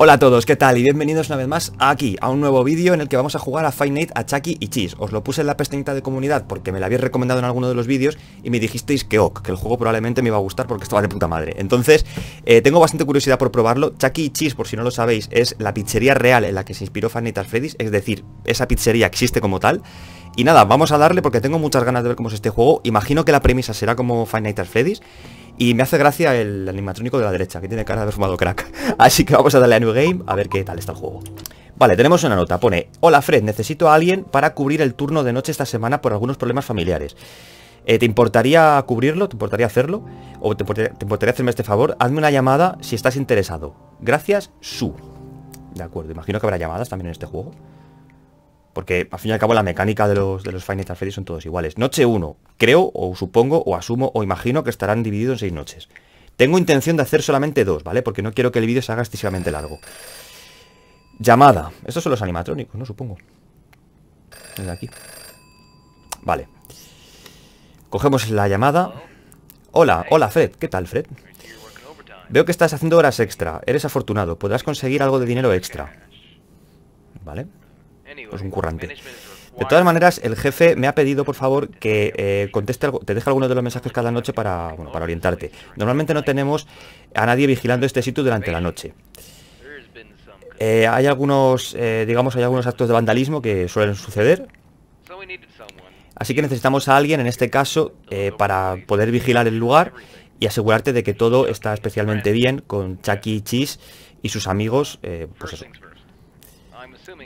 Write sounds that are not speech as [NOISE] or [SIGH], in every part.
Hola a todos, ¿qué tal? Y bienvenidos una vez más aquí, a un nuevo vídeo en el que vamos a jugar a Five Night a Chucky y e. Cheese. Os lo puse en la pestañita de comunidad porque me la habéis recomendado en alguno de los vídeos y me dijisteis que ok, que el juego probablemente me iba a gustar porque estaba de puta madre. Entonces, eh, tengo bastante curiosidad por probarlo. Chucky y e. Cheese, por si no lo sabéis, es la pizzería real en la que se inspiró Five Nights at Freddy's, es decir, esa pizzería existe como tal. Y nada, vamos a darle porque tengo muchas ganas de ver cómo es este juego. Imagino que la premisa será como Five Nights at Freddy's y me hace gracia el animatrónico de la derecha, que tiene cara de haber fumado crack. [LAUGHS] Así que vamos a darle a New Game a ver qué tal está el juego. Vale, tenemos una nota. Pone, hola Fred, necesito a alguien para cubrir el turno de noche esta semana por algunos problemas familiares. Eh, ¿Te importaría cubrirlo? ¿Te importaría hacerlo? ¿O te importaría, hacerme este favor? Hazme una llamada si estás interesado. Gracias, Su. De acuerdo, imagino que habrá llamadas también en este juego. Porque al fin y al cabo la mecánica de los, de los Final Fantasy son todos iguales. Noche 1, creo o supongo o asumo o imagino que estarán divididos en 6 noches. Tengo intención de hacer solamente dos, ¿vale? Porque no quiero que el vídeo se haga excesivamente largo. Llamada. Estos son los animatrónicos, ¿no? Supongo. Desde aquí. Vale. Cogemos la llamada. Hola, hola Fred. ¿Qué tal, Fred? Veo que estás haciendo horas extra. Eres afortunado. Podrás conseguir algo de dinero extra. Vale es pues un currante. De todas maneras, el jefe me ha pedido, por favor, que eh, conteste te deje algunos de los mensajes cada noche para, orientarte. Normalmente no tenemos a nadie vigilando este sitio durante la noche. Eh, hay algunos, eh, digamos, hay algunos actos de vandalismo que suelen suceder. Así que necesitamos a alguien, en este caso, para poder vigilar el lugar y asegurarte de que todo está especialmente bien con Chucky e. Cheese y sus amigos, pues eso,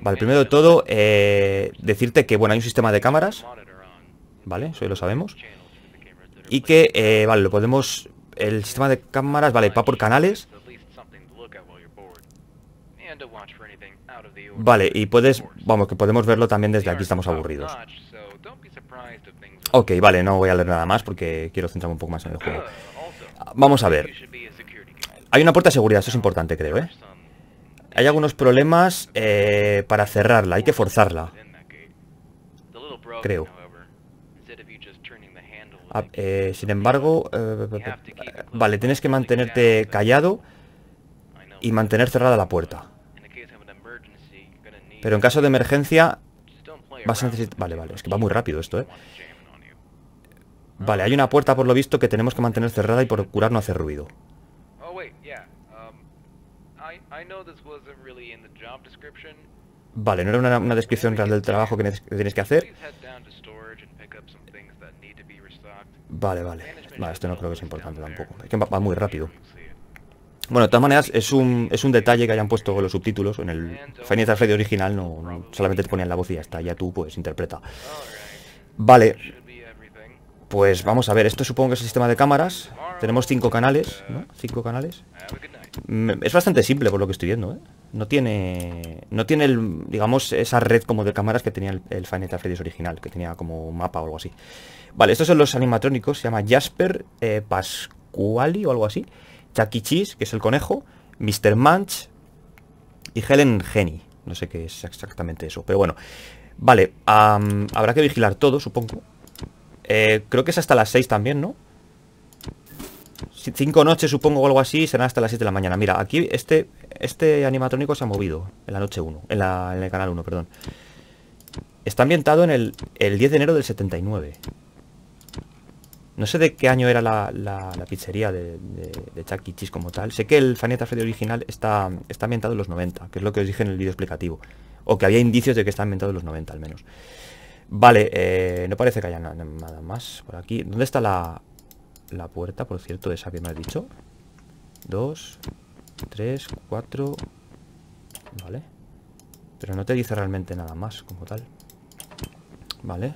Vale, primero de todo, eh, decirte que, bueno, hay un sistema de cámaras, ¿vale? Eso ya lo sabemos. Y que, eh, vale, lo podemos... El sistema de cámaras, vale, va por canales. Vale, y puedes... Vamos, que podemos verlo también desde aquí, estamos aburridos. Ok, vale, no voy a leer nada más porque quiero centrarme un poco más en el juego. Vamos a ver. Hay una puerta de seguridad, eso es importante, creo, ¿eh? Hay algunos problemas eh, para cerrarla, hay que forzarla. Creo. Ah, eh, sin embargo, eh, vale, tienes que mantenerte callado y mantener cerrada la puerta. Pero en caso de emergencia, vas a necesitar... Vale, vale, es que va muy rápido esto, ¿eh? Vale, hay una puerta por lo visto que tenemos que mantener cerrada y procurar no hacer ruido. Vale, no era una, descripción real del trabajo que tienes que hacer. Vale, vale. Vale, esto no creo que sea importante tampoco. Es que va, muy rápido. Bueno, de todas maneras, es un, es un detalle que hayan puesto los subtítulos. En el Final original no, solamente te ponían la voz y ya está. Ya tú, pues, interpreta. Vale. Pues vamos a ver. Esto supongo que es el sistema de cámaras. Tenemos cinco canales, ¿no? Cinco canales. Es bastante simple por lo que estoy viendo, ¿eh? No tiene, no tiene digamos, esa red como de cámaras que tenía el, faneta Final original, que tenía como un mapa o algo así. Vale, estos son los animatrónicos, se llama Jasper, eh, Pascuali o algo así, Chucky e. Cheese, que es el conejo, Mr. Munch y Helen Henny. No sé qué es exactamente eso, pero bueno. Vale, habrá que vigilar todo, supongo. Eh, creo que es hasta las 6 también, ¿no? cinco noches, supongo, o algo así, serán hasta las 7 de la mañana. Mira, aquí este, este animatrónico se ha movido en la noche 1, en, el canal 1, perdón. Está ambientado en el, 10 de enero del 79. No sé de qué año era la, pizzería de, Chucky e. Chis como tal. Sé que el Faneta Freddy original está, está ambientado en los 90, que es lo que os dije en el vídeo explicativo. O que había indicios de que está ambientado en los 90 al menos. Vale, eh, no parece que haya nada más por aquí. ¿Dónde está la, la puerta, por cierto, esa que me has dicho. Dos, tres, cuatro... Vale. Pero no te dice realmente nada más como tal. Vale.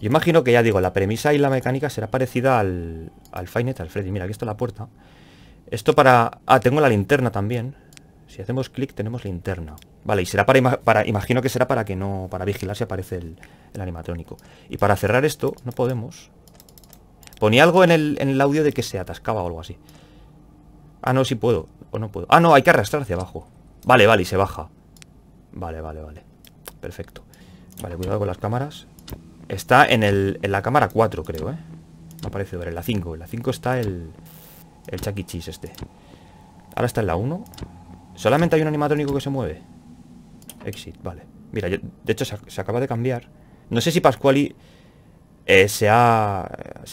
Yo imagino que ya digo, la premisa y la mecánica será parecida al, al Finet, al Freddy. Mira, aquí está la puerta. Esto para... Ah, tengo la linterna también. Si hacemos clic tenemos linterna. Vale, y será para, para, Imagino que será para que no... Para vigilar si aparece el, el animatrónico. Y para cerrar esto, no podemos. Ponía algo en el, audio de que se atascaba o algo así. Ah, no, sí puedo. O no puedo. Ah, no, hay que arrastrar hacia abajo. Vale, vale, y se baja. Vale, vale, vale. Perfecto. Vale, cuidado con las cámaras. Está en, la cámara 4, creo, ¿eh? Me ha parecido ver, en la 5. En la 5 está el, el Chucky e. Cheese este. Ahora está en la 1. Solamente hay un animatrónico que se mueve. Exit, vale. Mira, de hecho se, se, acaba de cambiar. No sé si Pascuali eh, se, ha,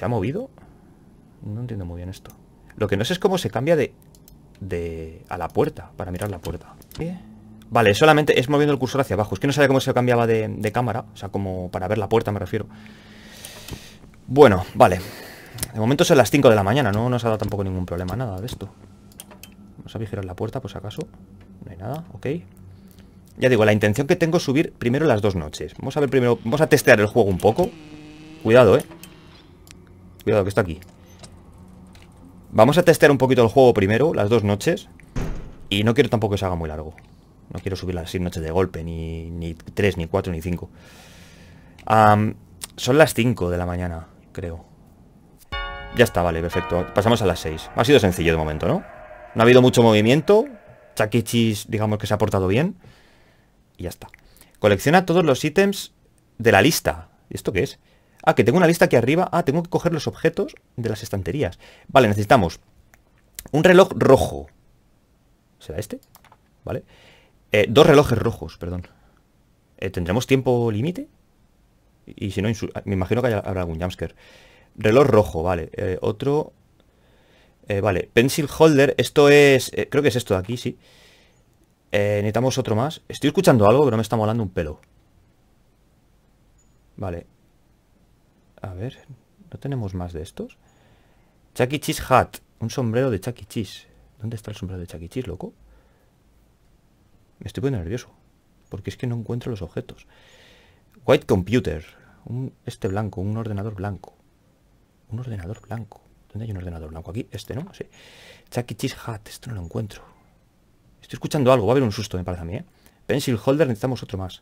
movido. No entiendo muy bien esto. Lo que no sé es cómo se cambia de, de a la puerta, para mirar la puerta. Vale, solamente es moviendo el cursor hacia abajo. Es que no sabía cómo se cambiaba de, de cámara. O sea, como para ver la puerta me refiero. Bueno, vale. De momento son las 5 de la mañana. No nos ha dado tampoco ningún problema nada de esto. Vamos a vigilar la puerta, por si acaso. No hay nada, ok. Ya digo, la intención que tengo es subir primero las dos noches. Vamos a ver primero, vamos a testear el juego un poco. Cuidado, eh Cuidado, que está aquí Vamos a testear un poquito el juego primero Las dos noches Y no quiero tampoco que se haga muy largo No quiero subir las seis noches de golpe Ni, tres, ni cuatro, ni cinco Son las cinco de la mañana, creo Ya está, vale, perfecto Pasamos a las seis Ha sido sencillo de momento, ¿no? No ha habido mucho movimiento Chakichis, e. digamos que se ha portado bien Y ya está Colecciona todos los ítems de la lista. ¿Esto qué es? Ah, que tengo una lista aquí arriba. Ah, tengo que coger los objetos de las estanterías. Vale, necesitamos un reloj rojo. ¿Será este? ¿Vale? Eh, dos relojes rojos, perdón. Eh, ¿Tendremos tiempo límite? Y, si no, ah, me imagino que habrá algún jumpscare. Reloj rojo, vale. Eh, otro... vale, pencil holder. Esto es... creo que es esto de aquí, sí. necesitamos otro más. Estoy escuchando algo, pero me está molando un pelo. Vale. A ver, ¿no tenemos más de estos? Chucky e. Cheese Hat. Un sombrero de Chucky e. Cheese. ¿Dónde está el sombrero de Chucky e. Cheese, loco? Me estoy poniendo nervioso. Porque es que no encuentro los objetos. White Computer. este blanco, un ordenador blanco. Un ordenador blanco. ¿Dónde hay un ordenador blanco? Aquí, este, ¿no? Sí. Chucky Cheese Hat. Esto no lo encuentro. Estoy escuchando algo. Va a haber un susto, me parece a mí, ¿eh? Pencil Holder. Necesitamos otro más.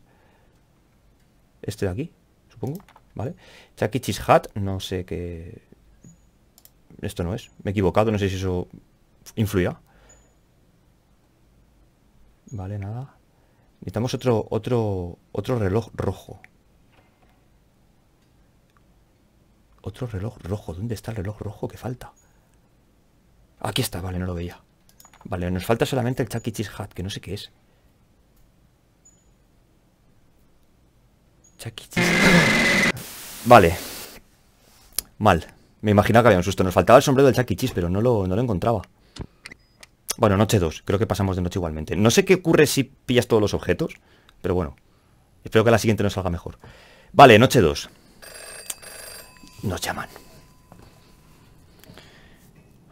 Este de aquí, supongo. ¿vale? E. Cheese Hat, no sé qué... Esto no es, me he equivocado, no sé si eso influía Vale, nada. Necesitamos otro, otro, otro reloj rojo. Otro reloj rojo. ¿Dónde está el reloj rojo que falta? Aquí está, vale, no lo veía. Vale, nos falta solamente el Chucky e. Cheese Hat, que no sé qué es. Chucky e. Cheese Vale. Mal. Me imaginaba que había un susto. Nos faltaba el sombrero del Chucky e. pero no lo, no lo encontraba. Bueno, noche 2. Creo que pasamos de noche igualmente. No sé qué ocurre si pillas todos los objetos, pero bueno. Espero que la siguiente nos salga mejor. Vale, noche 2. Nos llaman.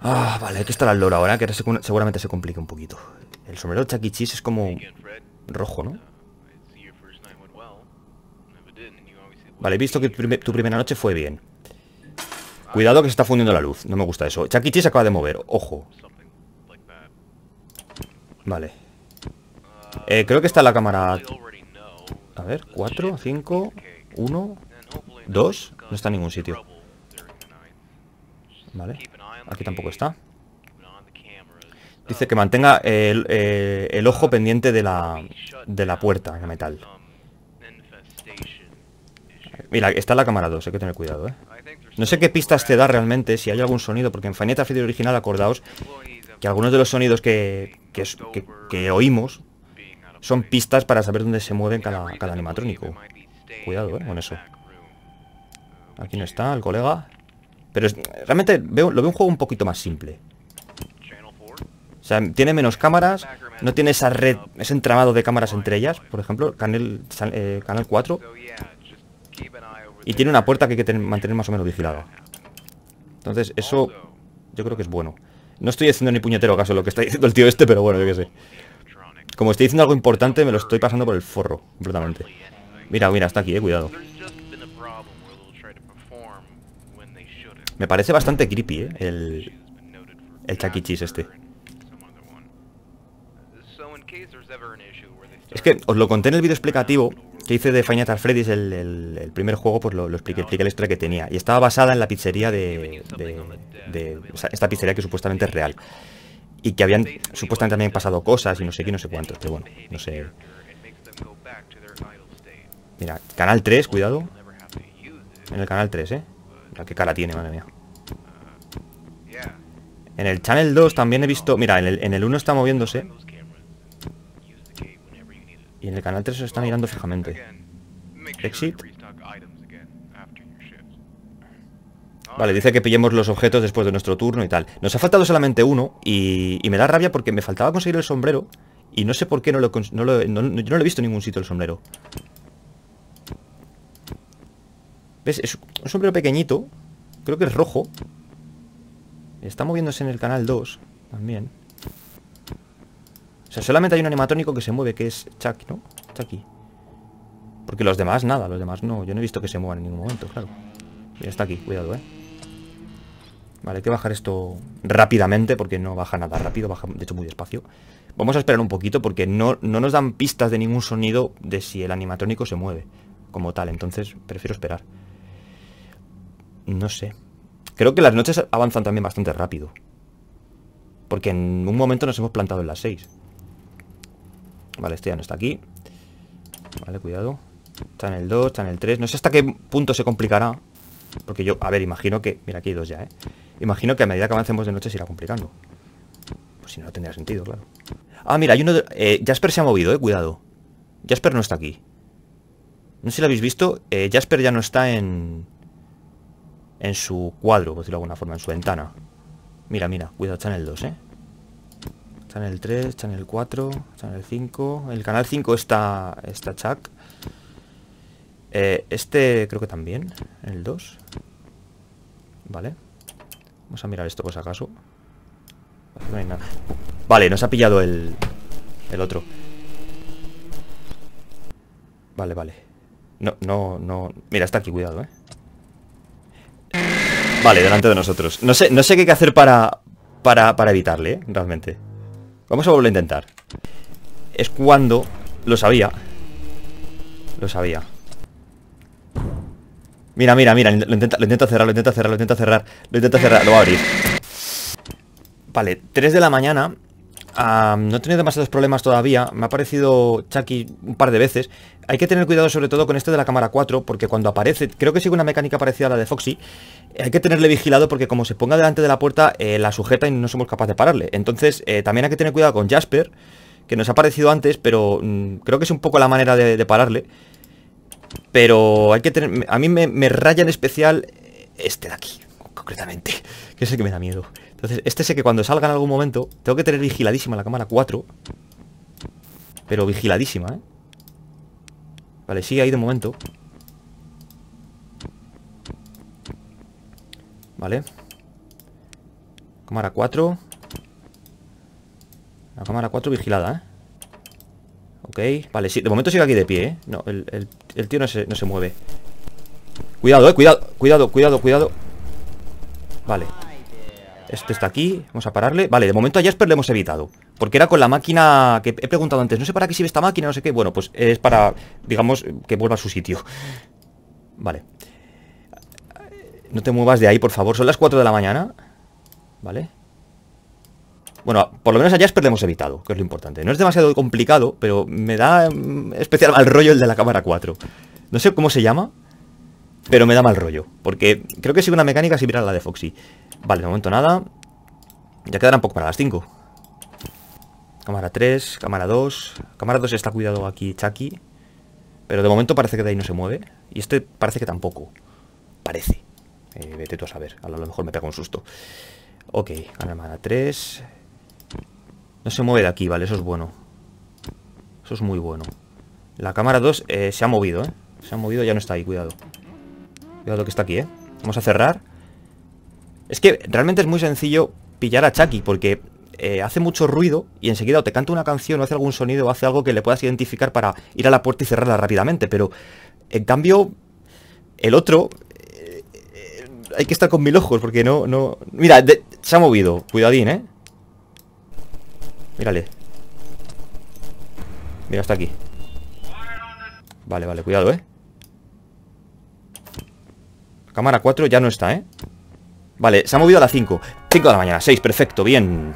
Ah, vale, hay que estar al loro ahora, que seguramente se complique un poquito. El sombrero del Chucky e. es como rojo, ¿no? Vale, he visto que tu, primera noche fue bien. Cuidado que se está fundiendo la luz. No me gusta eso. Chakichi e. se acaba de mover. Ojo. Vale. Eh, creo que está la cámara... A ver, 4, 5, 1, 2. No está en ningún sitio. Vale. Aquí tampoco está. Dice que mantenga el, eh, ojo pendiente de la, de la puerta de metal. Mira, está la cámara 2, hay que tener cuidado, ¿eh? No sé qué pistas te da realmente, si hay algún sonido, porque en Faneta original, acordaos que algunos de los sonidos que, oímos son pistas para saber dónde se mueven cada, animatrónico. Cuidado, ¿eh? Con eso. Aquí no está el colega. Pero realmente lo veo un juego un poquito más simple. O sea, tiene menos cámaras, no tiene esa red, ese entramado de cámaras entre ellas. Por ejemplo, eh, Canal, canal 4 y tiene una puerta que hay que mantener más o menos vigilada. Entonces, eso yo creo que es bueno. No estoy haciendo ni puñetero caso lo que está diciendo el tío este, pero bueno, yo qué sé. Como estoy diciendo algo importante, me lo estoy pasando por el forro, completamente. Mira, mira, está aquí, eh, cuidado. Me parece bastante creepy, eh, el... El chaquichis e. este. Es que os lo conté en el vídeo explicativo, hice de Final Freddy's, el, el, primer juego, por pues lo, lo expliqué, expliqué la historia que tenía. Y estaba basada en la pizzería de, esta pizzería que supuestamente es real. Y que habían supuestamente también pasado cosas y no sé qué, no sé cuántos, pero bueno, no sé. Mira, canal 3, cuidado. En el canal 3, ¿eh? cara tiene, madre mía. En el Channel 2 también he visto... Mira, en el 1 está moviéndose. Y en el canal 3 se está mirando fijamente. Exit. Vale, dice que pillemos los objetos después de nuestro turno y tal. Nos ha faltado solamente uno y, me da rabia porque me faltaba conseguir el sombrero y no sé por qué no lo, yo no lo he visto en ningún sitio el sombrero. ¿Ves? Es un sombrero pequeñito. Creo que es rojo. Está moviéndose en el canal 2 también. O sea, solamente hay un animatónico que se mueve, que es Chuck, ¿no? Chucky. Porque los demás, nada, los demás no. Yo no he visto que se muevan en ningún momento, claro. Mira, está aquí, cuidado, ¿eh? Vale, hay que bajar esto rápidamente porque no baja nada rápido, baja de hecho muy despacio. Vamos a esperar un poquito porque no, no nos dan pistas de ningún sonido de si el animatónico se mueve como tal, entonces prefiero esperar. No sé. Creo que las noches avanzan también bastante rápido. Porque en un momento nos hemos plantado en las 6. Vale, este ya no está aquí. Vale, cuidado. Está en el 2, está en el 3. No sé hasta qué punto se complicará. Porque yo, a ver, imagino que... Mira, aquí hay dos ya, ¿eh? Imagino que a medida que avancemos de noche se irá complicando. Pues si no, no tendría sentido, claro. Ah, mira, hay uno... De, eh, Jasper se ha movido, eh, cuidado. Jasper no está aquí. No sé si lo habéis visto. Eh, Jasper ya no está en... En su cuadro, por decirlo de alguna forma, en su ventana. Mira, mira, cuidado, está en el 2, ¿eh? Está en el 3, está en el 4, está en el 5. El canal 5 está, está Chuck. Eh, este creo que también, el 2. Vale. Vamos a mirar esto por si acaso. No hay nada. Vale, nos ha pillado el, el otro. Vale, vale. No, no, no. Mira, está aquí, cuidado, eh. Vale, delante de nosotros. No sé, qué hay que hacer para, para evitarle, ¿eh? realmente. Vamos a volver a intentar. Es cuando... Lo sabía. Lo sabía. Mira, mira, mira. Lo intenta, cerrar, lo intenta cerrar, lo intenta cerrar. Lo intenta cerrar. Lo va a abrir. Vale, 3 de la mañana no he tenido demasiados problemas todavía. Me ha aparecido Chucky un par de veces. Hay que tener cuidado sobre todo con este de la cámara 4, porque cuando aparece, creo que sigue una mecánica parecida a la de Foxy. Eh, hay que tenerle vigilado porque como se ponga delante de la puerta, eh, la sujeta y no somos capaces de pararle. Entonces, eh, también hay que tener cuidado con Jasper, que nos ha aparecido antes, pero mm, creo que es un poco la manera de, pararle. Pero hay que tener... A mí me, me raya en especial este de aquí, concretamente, [LAUGHS] que es el que me da miedo. Entonces, este sé que cuando salga en algún momento, tengo que tener vigiladísima la cámara 4. Pero vigiladísima, ¿eh? Vale, sigue ahí de momento. Vale. Cámara 4. La cámara 4 vigilada, ¿eh? Ok, vale, sí, de momento sigue aquí de pie, ¿eh? No, el, el, tío no se, no se mueve Cuidado, eh, cuidado, cuidado, cuidado, cuidado Vale este está aquí, vamos a pararle Vale, de momento a Jasper le hemos evitado Porque era con la máquina que he preguntado antes No sé para qué sirve esta máquina, no sé qué Bueno, pues es para, digamos, que vuelva a su sitio Vale No te muevas de ahí, por favor Son las 4 de la mañana Vale Bueno, por lo menos a Jasper le hemos evitado Que es lo importante No es demasiado complicado Pero me da mm, especial mal rollo el de la cámara 4 No sé cómo se llama Pero me da mal rollo Porque creo que es una mecánica similar a la de Foxy Vale, de momento nada. Ya quedarán poco para las 5. Cámara 3, cámara 2. Cámara 2 está cuidado aquí, Chucky. Pero de momento parece que de ahí no se mueve. Y este parece que tampoco. Parece. Eh, vete tú a saber. A lo mejor me pega un susto. Ok, cámara 3. No se mueve de aquí, vale. Eso es bueno. Eso es muy bueno. La cámara 2 eh, se ha movido, ¿eh? Se ha movido, ya no está ahí. Cuidado. Cuidado que está aquí, ¿eh? Vamos a cerrar. Es que realmente es muy sencillo pillar a Chucky porque eh, hace mucho ruido y enseguida o te canta una canción o hace algún sonido o hace algo que le puedas identificar para ir a la puerta y cerrarla rápidamente. Pero en cambio, el otro... Eh, hay que estar con mil ojos porque no... no Mira, se ha movido. Cuidadín, ¿eh? Mírale. Mira, hasta aquí. Vale, vale, cuidado, ¿eh? Cámara 4 ya no está, ¿eh? Vale, se ha movido a las 5. 5 de la mañana, 6, perfecto, bien.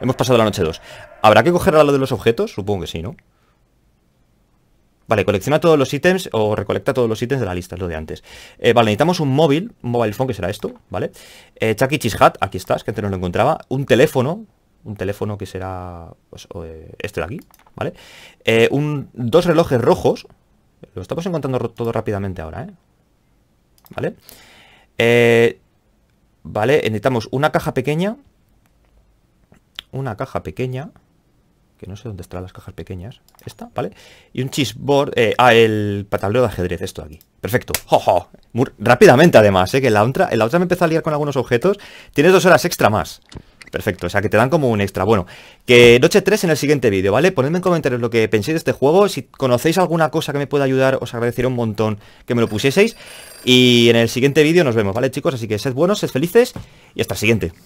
Hemos pasado la noche 2. ¿Habrá que coger a lo de los objetos? Supongo que sí, ¿no? Vale, colecciona todos los ítems o recolecta todos los ítems de la lista, lo de antes. Eh, vale, necesitamos un móvil, un mobile phone, que será esto, ¿vale? Eh, Chucky e. Cheese aquí estás, que antes no lo encontraba. Un teléfono, un teléfono que será pues, eh, este de aquí, ¿vale? un, dos relojes rojos. Lo estamos encontrando todo rápidamente ahora, ¿eh? ¿Vale? Eh, Vale, eh, necesitamos una caja pequeña. Una caja pequeña. Que no sé dónde están las cajas pequeñas. Esta, ¿vale? Y un cheeseboard. Eh, ah, el tablero de ajedrez, esto de aquí. Perfecto. rápidamente, además, ¿eh? Que la otra, el me empezó a liar con algunos objetos. Tienes dos horas extra más. Perfecto, o sea que te dan como un extra. Bueno, que noche 3 en el siguiente vídeo, ¿vale? Ponedme en comentarios lo que penséis de este juego. Si conocéis alguna cosa que me pueda ayudar, os agradecería un montón que me lo pusieseis. Y en el siguiente vídeo nos vemos, ¿vale, chicos? Así que sed buenos, sed felices y hasta el siguiente.